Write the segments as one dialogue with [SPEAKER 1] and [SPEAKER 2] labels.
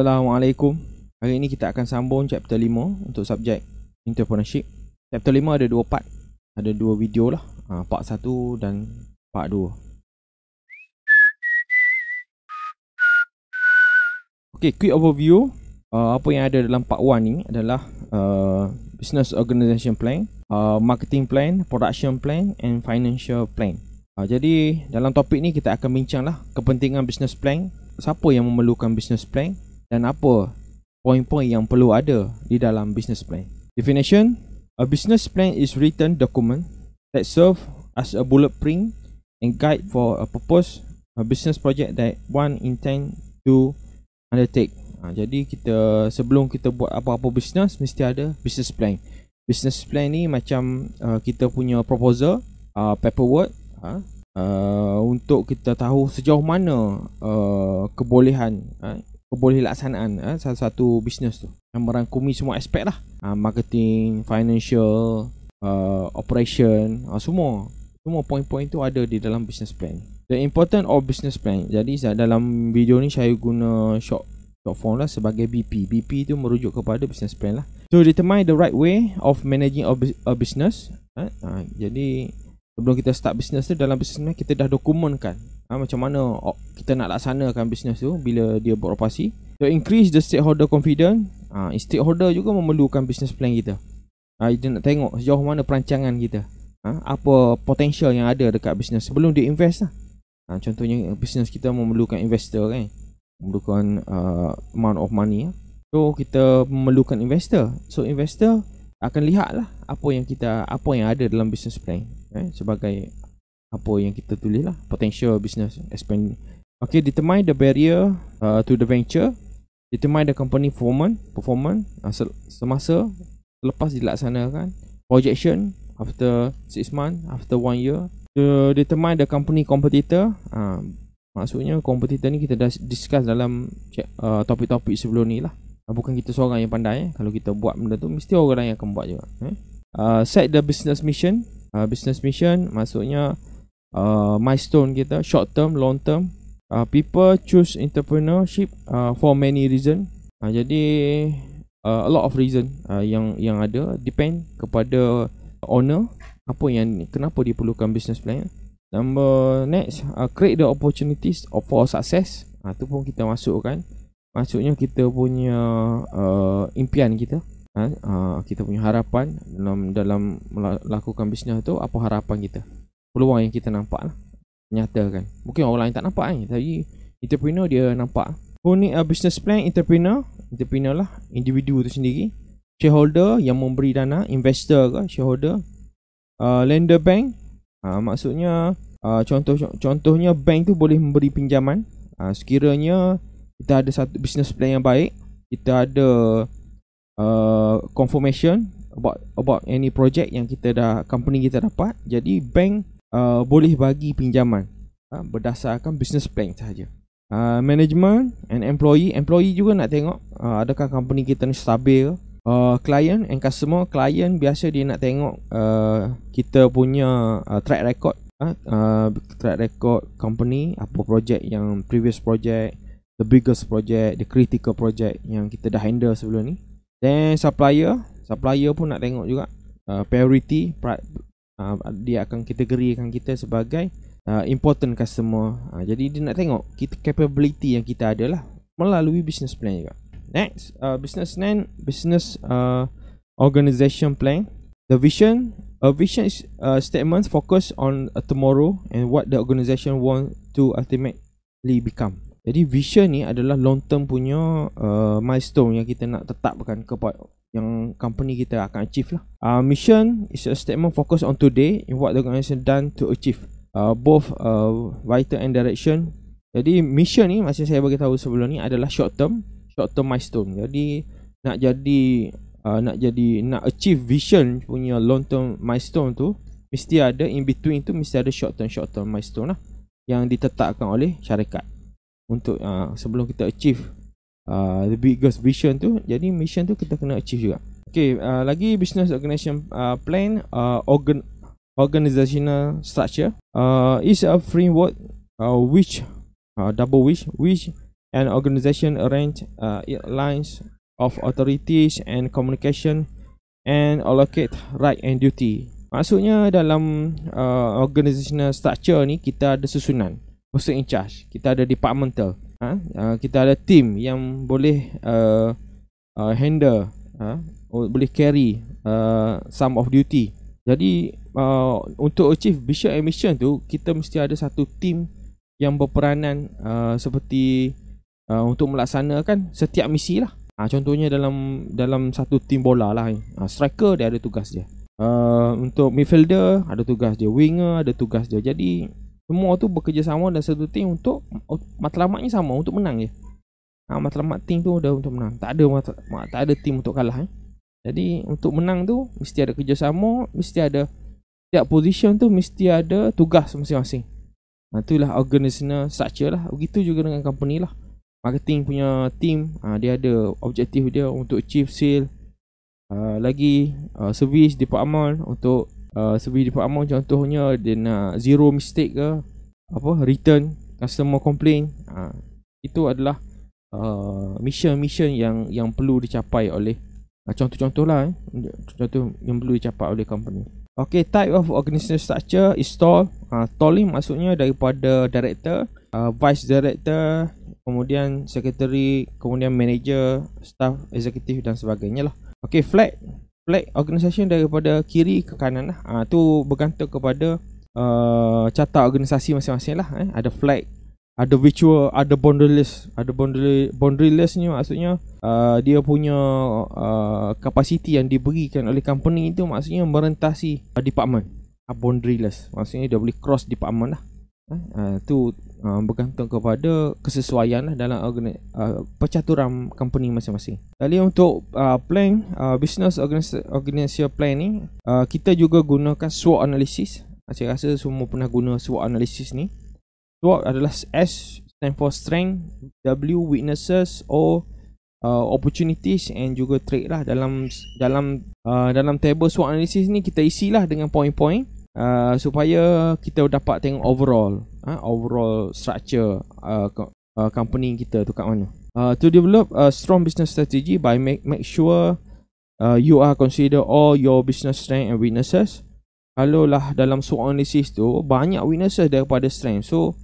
[SPEAKER 1] Assalamualaikum. Hari ini kita akan sambung chapter 5 untuk subjek entrepreneurship. Chapter 5 ada dua part. Ada dua video lah. Ha, part 1 dan part 2. Okay, quick overview. Uh, apa yang ada dalam part 1 ni adalah uh, business organization plan, uh, marketing plan, production plan and financial plan. Uh, jadi dalam topik ni kita akan bincang lah kepentingan business plan. Siapa yang memerlukan business plan? dan apa poin-poin yang perlu ada di dalam business plan. Definition A business plan is written document that serve as a bullet print and guide for a purpose a business project that one intend to undertake. Ha, jadi kita sebelum kita buat apa-apa business mesti ada business plan. Business plan ni macam uh, kita punya proposal, uh, paperwork ha, uh, untuk kita tahu sejauh mana uh, kebolehan uh, kebolehlaksanaan eh, salah satu bisnes tu yang merangkumi semua aspek lah ha, marketing, financial, uh, operation, ha, semua semua poin-poin tu ada di dalam business plan the important of business plan jadi dalam video ni saya guna short, short form lah sebagai BP BP tu merujuk kepada business plan lah to determine the right way of managing a business eh, ha, jadi sebelum kita start business tu dalam business plan kita dah dokumenkan ha, macam mana kita nak laksanakan bisnes tu bila dia beroperasi to increase the stakeholder confidence ha, stakeholder juga memerlukan business plan kita ha, dia nak tengok sejauh mana perancangan kita ha, apa potensial yang ada dekat bisnes sebelum dia invest lah ha, contohnya bisnes kita memerlukan investor kan memerlukan uh, amount of money ya. so kita memerlukan investor so investor akan lihatlah apa yang kita apa yang ada dalam business plan eh, sebagai apa yang kita tulis lah potential business expand okay determine the barrier uh, to the venture determine the company performance performance uh, semasa lepas dilaksanakan projection after 6 month after 1 year to determine the company competitor uh, maksudnya competitor ni kita dah discuss dalam uh, topik-topik sebelum ni lah uh, bukan kita seorang yang pandai eh. kalau kita buat benda tu mesti orang lain akan buat juga eh? uh, set the business mission uh, business mission maksudnya uh, milestone kita short term long term uh, people choose entrepreneurship uh, for many reason uh, jadi uh, a lot of reason uh, yang yang ada depend kepada owner apa yang kenapa dia perlukan business plan number next uh, create the opportunities for success uh, tu pun kita masukkan maksudnya kita punya uh, impian kita uh, uh kita punya harapan dalam dalam melakukan bisnes tu apa harapan kita peluang yang kita nampak lah. Nyata kan. Mungkin orang lain tak nampak kan. Tapi entrepreneur dia nampak. Who need a business plan? Entrepreneur. Entrepreneur lah. Individu tu sendiri. Shareholder yang memberi dana. Investor ke shareholder. Uh, lender bank. Uh, maksudnya uh, contoh contohnya bank tu boleh memberi pinjaman. Uh, sekiranya kita ada satu business plan yang baik. Kita ada uh, confirmation about about any project yang kita dah company kita dapat jadi bank uh, boleh bagi pinjaman uh, berdasarkan business plan sahaja. Uh, management and employee, employee juga nak tengok uh, adakah company kita ni stabil. Uh, client and customer, client biasa dia nak tengok uh, kita punya uh, track record, uh, track record company, apa project yang previous project, the biggest project, the critical project yang kita dah handle sebelum ni. Then supplier, supplier pun nak tengok juga uh, priority, Ah, dia akan kategorikan kita sebagai ah, important customer. Ah, jadi dia nak tengok kita capability yang kita ada lah melalui business plan juga. Next, business plan, business uh, organization plan. The vision, a vision is statement focus on tomorrow and what the organization want to ultimately become. Jadi vision ni adalah long term punya uh, milestone yang kita nak tetapkan kepada yang company kita akan achieve lah. Uh, mission is a statement focus on today in what the organisation done to achieve uh, both uh, vital and direction. Jadi mission ni masih saya bagi tahu sebelum ni adalah short term, short term milestone. Jadi nak jadi uh, nak jadi nak achieve vision punya long term milestone tu mesti ada in between tu mesti ada short term short term milestone lah yang ditetapkan oleh syarikat untuk uh, sebelum kita achieve Ah, the goals vision tu jadi mission tu kita kena achieve juga okey uh, ah, lagi business organization uh, plan uh, organ organizational structure uh, is a framework uh, which uh, double which which an organization arrange uh, lines of authorities and communication and allocate right and duty maksudnya dalam uh, organizational structure ni kita ada susunan person in charge kita ada departmental ha? uh, kita ada team yang boleh uh, uh, handle ha? boleh carry uh, some of duty jadi uh, untuk achieve vision and mission tu kita mesti ada satu team yang berperanan uh, seperti uh, untuk melaksanakan setiap misi lah ha, contohnya dalam dalam satu team bola lah uh, striker dia ada tugas dia uh, untuk midfielder ada tugas dia winger ada tugas dia jadi semua tu bekerjasama dan satu team untuk matlamatnya sama untuk menang je. Ya. Ha, matlamat team tu dah untuk menang. Tak ada matlamat, tak ada team untuk kalah. Eh. Jadi untuk menang tu mesti ada kerjasama, mesti ada setiap position tu mesti ada tugas masing-masing. Ha, itulah organisational structure lah. Begitu juga dengan company lah. Marketing punya team ha, dia ada objektif dia untuk achieve sale. Uh, lagi uh, service department untuk Uh, Sebagai different amount contohnya Dia nak zero mistake ke Apa return Customer complain uh, Itu adalah uh, Mission-mission yang yang perlu dicapai oleh uh, Contoh-contoh lah eh. Contoh yang perlu dicapai oleh company Okay type of organizational structure is tall uh, Tolling maksudnya daripada director uh, Vice director Kemudian secretary Kemudian manager Staff executive dan sebagainya lah Okay flat flag organisasi daripada kiri ke kanan lah. Ha, tu bergantung kepada uh, carta organisasi masing-masing lah. Eh. Ada flag, ada virtual, ada boundaryless. Ada boundary, boundaryless ni maksudnya uh, dia punya uh, capacity yang diberikan oleh company itu maksudnya merentasi uh, department. Uh, ah, boundaryless. Maksudnya dia boleh cross department lah. uh, tu uh, bergantung kepada kesesuaian lah dalam organi- uh, percaturan company masing-masing. Lalu untuk uh, plan uh, business organisation plan ni, uh, kita juga gunakan SWOT analysis. Saya rasa semua pernah guna SWOT analysis ni. SWOT adalah S stand for strength, W weaknesses, O uh, opportunities and juga trade lah dalam dalam uh, dalam table SWOT analysis ni kita isilah dengan poin-poin Ah, supaya kita dapat tengok overall uh, overall structure uh, uh, company kita tu kat mana uh, to develop a strong business strategy by make make sure uh, you are consider all your business strength and weaknesses kalau lah dalam SWOT analysis tu banyak weaknesses daripada strength so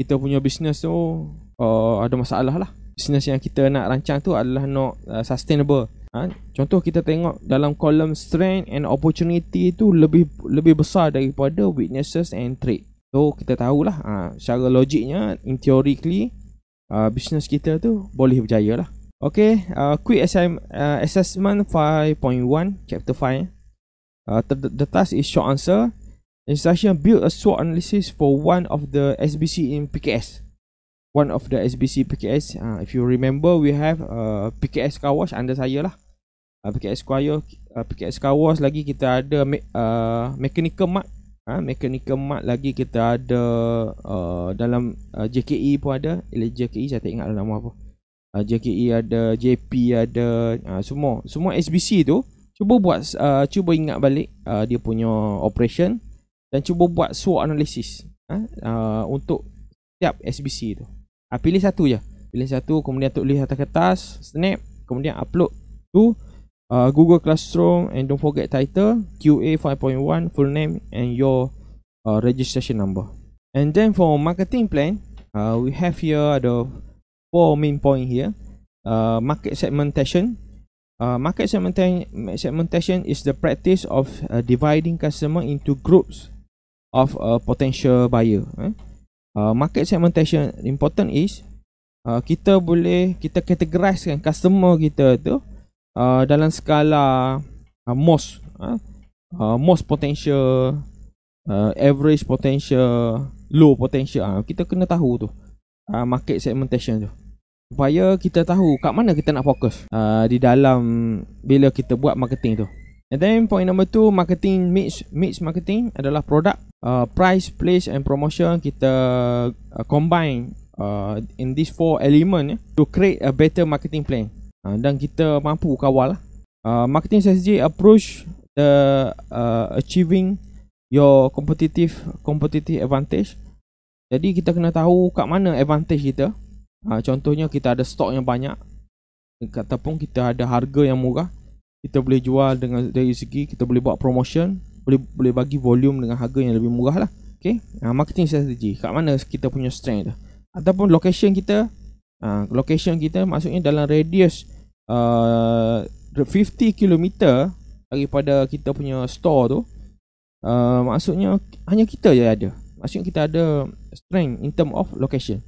[SPEAKER 1] kita punya business tu uh, ada masalah lah business yang kita nak rancang tu adalah not uh, sustainable Ha? Contoh kita tengok dalam kolom strength and opportunity tu lebih lebih besar daripada weaknesses and trade. So kita tahulah ha, secara logiknya in theoretically uh, business kita tu boleh berjaya lah. Okay, uh, quick assign, uh, assessment 5.1 chapter 5. Uh, the, the task is short answer. Instruction build a SWOT analysis for one of the SBC in PKS one of the SBC PKS. Uh, ah, if you remember, we have uh, PKS Kawas, Wash under saya lah. Uh, ah, PKS Choir, uh, ah, PKS Kawas lagi kita ada me- uh, Mechanical Mart. Uh, mechanical Mart lagi kita ada uh, dalam uh, JKE pun ada. Eh, JKE saya tak ingat lah nama apa. Uh, JKE ada, JP ada, uh, semua. Semua SBC tu. Cuba buat, uh, cuba ingat balik uh, dia punya operation. Dan cuba buat SWOT analysis. Uh, uh, untuk setiap SBC tu ha, pilih satu je pilih satu kemudian tulis atas kertas snap kemudian upload tu uh, Google Classroom and don't forget title QA 5.1 full name and your uh, registration number and then for marketing plan uh, we have here the four main point here uh, market segmentation uh, market segmentation is the practice of uh, dividing customer into groups of uh, potential buyer eh? Uh, market segmentation important is uh, kita boleh kita categorize kan customer kita tu uh, dalam skala uh, most uh, uh, most potential uh, average potential low potential uh, kita kena tahu tu uh, market segmentation tu supaya kita tahu kat mana kita nak fokus uh, di dalam bila kita buat marketing tu And then point number two, marketing mix mix marketing adalah produk uh, price, place and promotion kita uh, combine uh, in these four element yeah, to create a better marketing plan uh, dan kita mampu kawal lah. Uh, marketing strategy approach the uh, achieving your competitive competitive advantage. Jadi kita kena tahu kat mana advantage kita. Uh, contohnya kita ada stok yang banyak ataupun kita ada harga yang murah kita boleh jual dengan dari segi kita boleh buat promotion boleh boleh bagi volume dengan harga yang lebih murah lah okay uh, marketing strategy kat mana kita punya strength tu ataupun location kita uh, location kita maksudnya dalam radius uh, ah, 50km daripada kita punya store tu uh, maksudnya hanya kita je ada maksudnya kita ada strength in term of location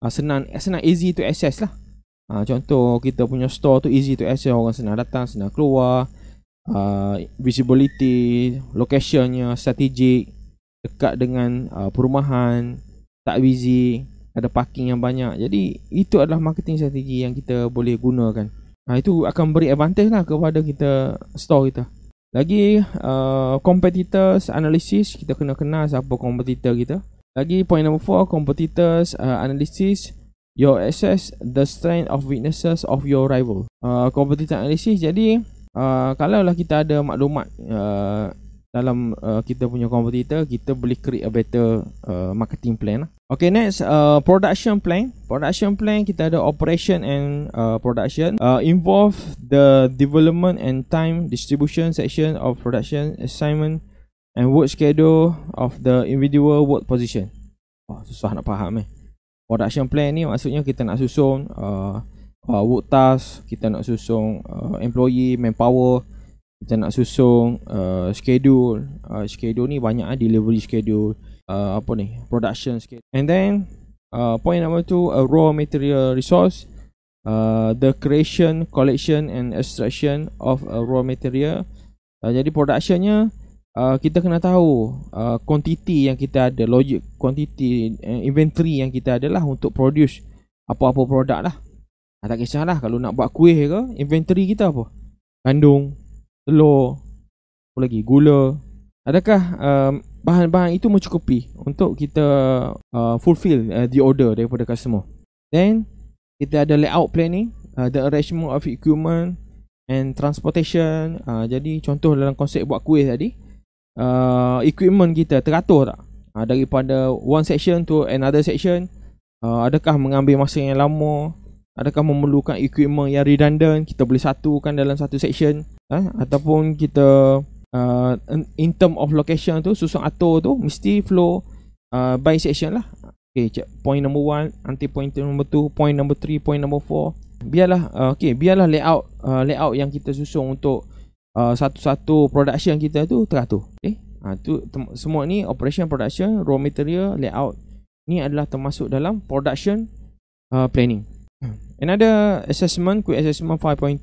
[SPEAKER 1] uh, senang senang easy to access lah ha, Contoh kita punya store tu easy to access Orang senang datang, senang keluar uh, Visibility, locationnya strategik Dekat dengan uh, perumahan Tak busy, ada parking yang banyak Jadi itu adalah marketing strategi yang kita boleh gunakan ha, Itu akan beri advantage lah kepada kita store kita lagi uh, competitors analysis kita kena kenal siapa competitor kita. Lagi point number 4 competitors uh, analysis uh, your assess the strength of weaknesses of your rival. Uh, competitive analysis. Jadi uh, ah, kalau lah kita ada maklumat uh, dalam uh, kita punya competitor kita boleh create a better uh, marketing plan lah. Okay next uh, production plan. Production plan kita ada operation and uh, production uh, involve the development and time distribution section of production assignment and work schedule of the individual work position. Wah susah nak faham eh production plan ni maksudnya kita nak susun uh, uh, work task, kita nak susun uh, employee, manpower, kita nak susun uh, schedule. Uh, schedule ni banyak uh, delivery schedule, uh, apa ni, production schedule. And then, uh, point number tu uh, a raw material resource. Uh, the creation, collection and extraction of a uh, raw material. Uh, jadi productionnya, uh, kita kena tahu kuantiti ah, uh, yang kita ada logic quantity uh, inventory yang kita ada lah untuk produce apa-apa produk lah ah, tak lah kalau nak buat kuih ke inventory kita apa kandung telur apa lagi gula adakah um, bahan-bahan itu mencukupi untuk kita uh, fulfill uh, the order daripada customer then kita ada layout planning uh, the arrangement of equipment and transportation uh, jadi contoh dalam konsep buat kuih tadi uh, equipment kita teratur tak uh, daripada one section to another section uh, adakah mengambil masa yang lama adakah memerlukan equipment yang redundant kita boleh satukan dalam satu section uh, ataupun kita uh, in term of location tu susun atur tu mesti flow uh, by section lah okay, point number one, anti point number two, point number three, point number four. biarlah uh, okey biarlah layout uh, layout yang kita susun untuk Uh, satu satu-satu production kita tu teratur. okay? Eh, ha, tu tem- semua ni operation production, raw material, layout ni adalah termasuk dalam production uh, planning. Hmm. Another assessment quick assessment 5.2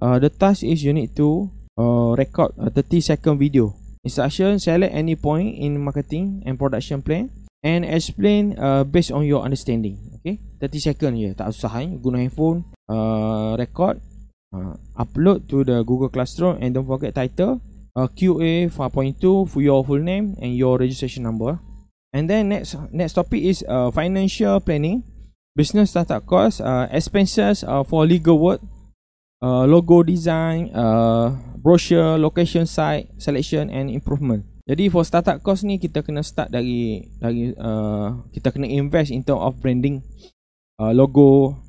[SPEAKER 1] uh, the task is you need to uh, record 30 second video. Instruction select any point in marketing and production plan and explain uh, based on your understanding. Okay, 30 second je, tak susah eh. Guna handphone, uh, record uh, upload to the Google Classroom and don't forget title uh, QA 5.2 for your full name and your registration number. And then next next topic is uh, financial planning, business startup cost, uh, expenses uh, for legal work, uh, logo design, uh, brochure, location site selection and improvement. Jadi for startup cost ni kita kena start dari dari uh, kita kena invest in term of branding, uh, logo,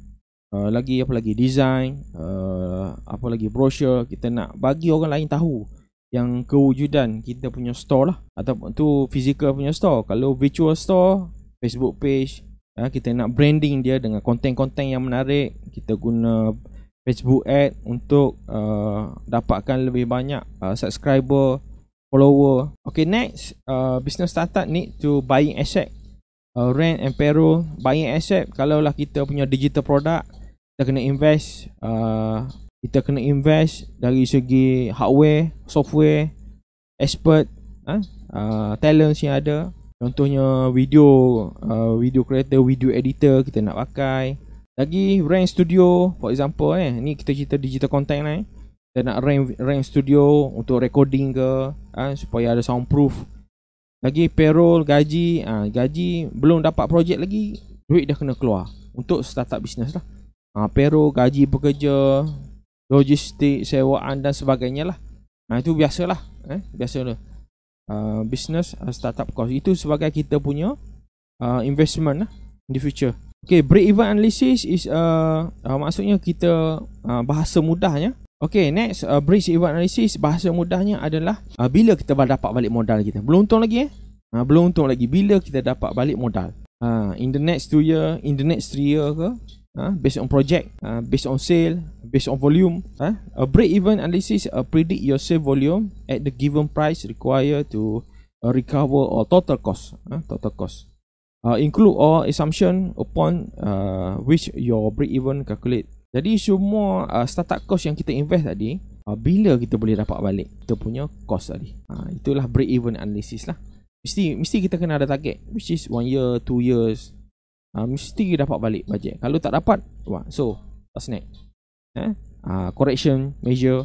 [SPEAKER 1] uh, lagi apa lagi design uh, apa lagi brochure kita nak bagi orang lain tahu yang kewujudan kita punya store lah ataupun tu physical punya store kalau virtual store Facebook page uh, kita nak branding dia dengan konten-konten yang menarik kita guna Facebook ad untuk uh, dapatkan lebih banyak uh, subscriber follower okay next uh, business startup need to buying asset uh, rent and payroll buying asset kalaulah kita punya digital product kita kena invest uh, kita kena invest dari segi hardware, software, expert, uh, uh, talents yang ada. Contohnya video, uh, video creator, video editor kita nak pakai. Lagi rain studio, for example, eh, ni kita cerita digital content ni. Lah, eh. Kita nak rain rain studio untuk recording ke, uh, supaya ada soundproof. Lagi payroll, gaji, uh, gaji belum dapat projek lagi, duit dah kena keluar untuk startup business lah ha, ah, Pero gaji pekerja Logistik sewaan dan sebagainya lah ha, Itu biasalah eh? Biasa uh, ah, Business uh, startup cost Itu sebagai kita punya uh, Investment lah In the future Okay break even analysis is uh, uh, Maksudnya kita uh, Bahasa mudahnya Okay next uh, break even analysis Bahasa mudahnya adalah uh, Bila kita dapat balik modal kita Belum untung lagi eh Ha, belum untung lagi bila kita dapat balik modal ha, In the next 2 year, in the next 3 year ke uh, based on project, uh, based on sale, based on volume. Uh, a break-even analysis uh, predict your sale volume at the given price required to uh, recover or total cost. Uh, total cost. Uh, include all assumption upon uh, which your break-even calculate. Jadi semua uh, startup cost yang kita invest tadi, uh, bila kita boleh dapat balik kita punya cost tadi. Uh, itulah break-even analysis lah. Mesti mesti kita kena ada target, which is 1 year, 2 years, ha, mesti dapat balik bajet. Kalau tak dapat, wah, so tak snack. Eh? Ha, correction measure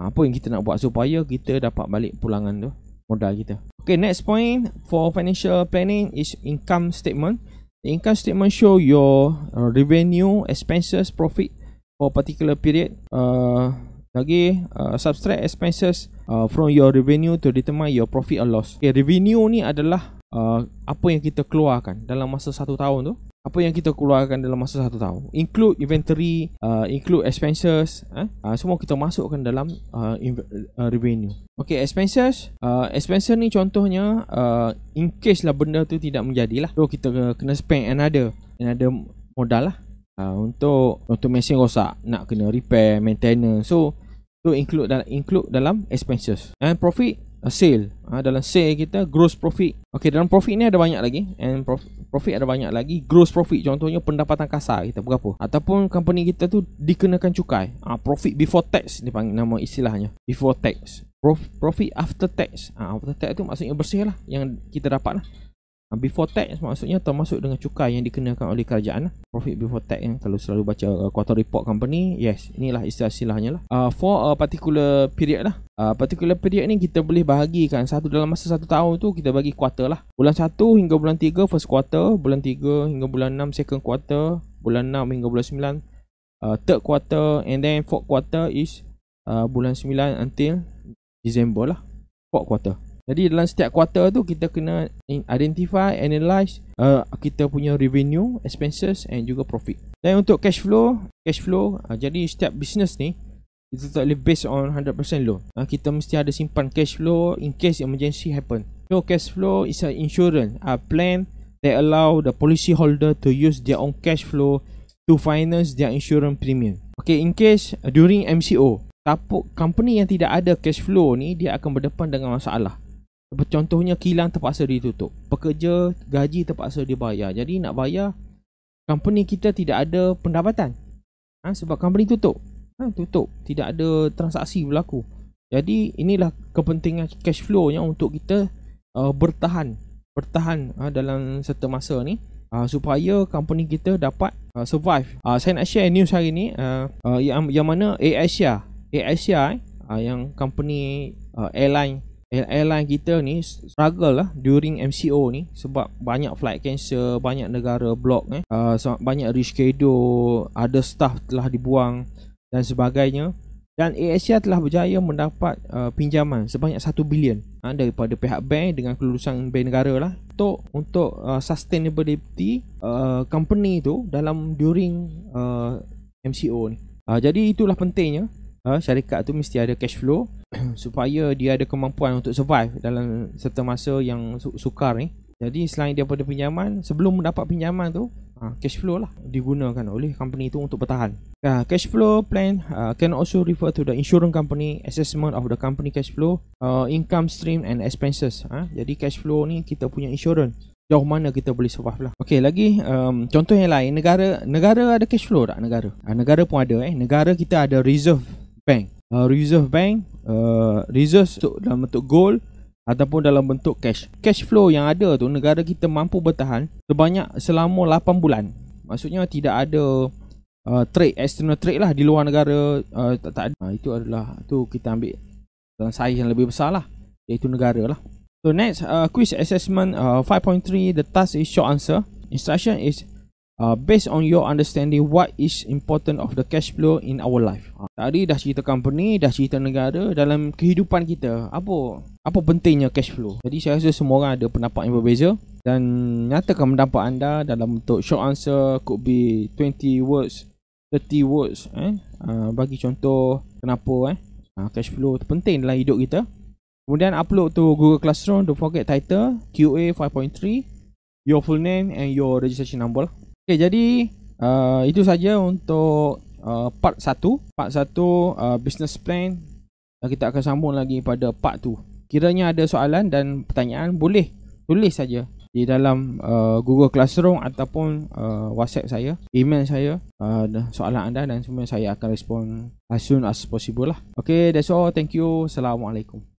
[SPEAKER 1] ha, apa yang kita nak buat supaya kita dapat balik pulangan tu modal kita. Okay, next point for financial planning is income statement. The income statement show your uh, revenue, expenses, profit for particular period. Uh, lagi, uh, subtract expenses uh, from your revenue to determine your profit or loss. Okay, revenue ni adalah Uh, apa yang kita keluarkan dalam masa satu tahun tu apa yang kita keluarkan dalam masa satu tahun include inventory uh, include expenses eh? uh, semua kita masukkan dalam uh, uh, revenue okay expenses uh, expenses ni contohnya uh, in case lah benda tu tidak menjadi lah so kita kena spend another another modal lah uh, untuk untuk mesin rosak nak kena repair maintenance so to include dalam include dalam expenses and profit sale ha, dalam sale kita gross profit okey dalam profit ni ada banyak lagi and prof, profit ada banyak lagi gross profit contohnya pendapatan kasar kita berapa ataupun company kita tu dikenakan cukai ha, profit before tax ni panggil nama istilahnya before tax prof, profit after tax ha, after tax tu maksudnya bersih lah yang kita dapat lah Ah, before tax maksudnya termasuk dengan cukai yang dikenakan oleh kerajaan lah. profit before tax yang kalau selalu baca uh, quarter report company yes inilah istilah-istilahnya lah uh, for a particular period lah uh, particular period ni kita boleh bahagikan satu dalam masa satu tahun tu kita bagi quarter lah bulan satu hingga bulan tiga first quarter bulan tiga hingga bulan enam second quarter bulan enam hingga bulan sembilan uh, third quarter and then fourth quarter is uh, bulan sembilan until December lah fourth quarter jadi dalam setiap quarter tu kita kena identify, analyse uh, kita punya revenue, expenses and juga profit. Dan untuk cash flow, cash flow uh, jadi setiap business ni itu tak boleh based on 100% loan. Uh, kita mesti ada simpan cash flow in case emergency happen. So cash flow is an insurance, a plan that allow the policy holder to use their own cash flow to finance their insurance premium. Okay, in case uh, during MCO, tapuk company yang tidak ada cash flow ni dia akan berdepan dengan masalah contohnya kilang terpaksa ditutup pekerja gaji terpaksa dibayar jadi nak bayar company kita tidak ada pendapatan ha, sebab company tutup ha, tutup tidak ada transaksi berlaku jadi inilah kepentingan cash flow nya untuk kita uh, bertahan bertahan uh, dalam serta masa ni uh, supaya company kita dapat uh, survive uh, saya nak share news hari ni uh, uh, yang, yang mana AirAsia AirAsia eh, uh, yang company uh, airline airline kita ni struggle lah during MCO ni sebab banyak flight cancel, banyak negara block eh. Uh, banyak reschedule, ada staff telah dibuang dan sebagainya. Dan Asia telah berjaya mendapat uh, pinjaman sebanyak 1 bilion ha, daripada pihak bank dengan kelulusan bank negara lah untuk untuk uh, sustainability uh, company tu dalam during uh, MCO ni. Uh, jadi itulah pentingnya uh, syarikat tu mesti ada cash flow supaya dia ada kemampuan untuk survive dalam serta masa yang su- sukar ni. Jadi selain daripada pinjaman, sebelum mendapat pinjaman tu, uh, cash flow lah digunakan oleh company tu untuk bertahan. Uh, cash flow plan uh, can also refer to the insurance company assessment of the company cash flow, uh, income stream and expenses. Uh, jadi cash flow ni kita punya insurance jauh mana kita boleh survive lah. Okey lagi um, contoh yang lain negara negara ada cash flow tak negara? Uh, negara pun ada eh. Negara kita ada reserve bank. Uh, reserve bank, uh, reserve untuk dalam bentuk gold ataupun dalam bentuk cash. Cash flow yang ada tu negara kita mampu bertahan sebanyak selama 8 bulan. Maksudnya tidak ada uh, trade external trade lah di luar negara uh, tak tak ada. Uh, itu adalah tu kita ambil dalam saiz yang lebih besar lah iaitu negara lah. So next uh, quiz assessment uh, 5.3 the task is short answer. Instruction is uh, based on your understanding what is important of the cash flow in our life. Uh, tadi dah cerita company, dah cerita negara dalam kehidupan kita. Apa apa pentingnya cash flow? Jadi saya rasa semua orang ada pendapat yang berbeza dan nyatakan pendapat anda dalam untuk short answer could be 20 words, 30 words eh. Uh, bagi contoh kenapa eh uh, cash flow penting dalam hidup kita. Kemudian upload to Google Classroom, don't forget title, QA 5.3, your full name and your registration number. Lah. Okay, jadi uh, itu saja untuk uh, part 1. Part 1 uh, business plan uh, kita akan sambung lagi pada part tu. Kiranya ada soalan dan pertanyaan boleh tulis saja di dalam uh, Google Classroom ataupun uh, WhatsApp saya, email saya uh, soalan anda dan semua saya akan respon as soon as possible lah. Okay, that's all. Thank you. Assalamualaikum.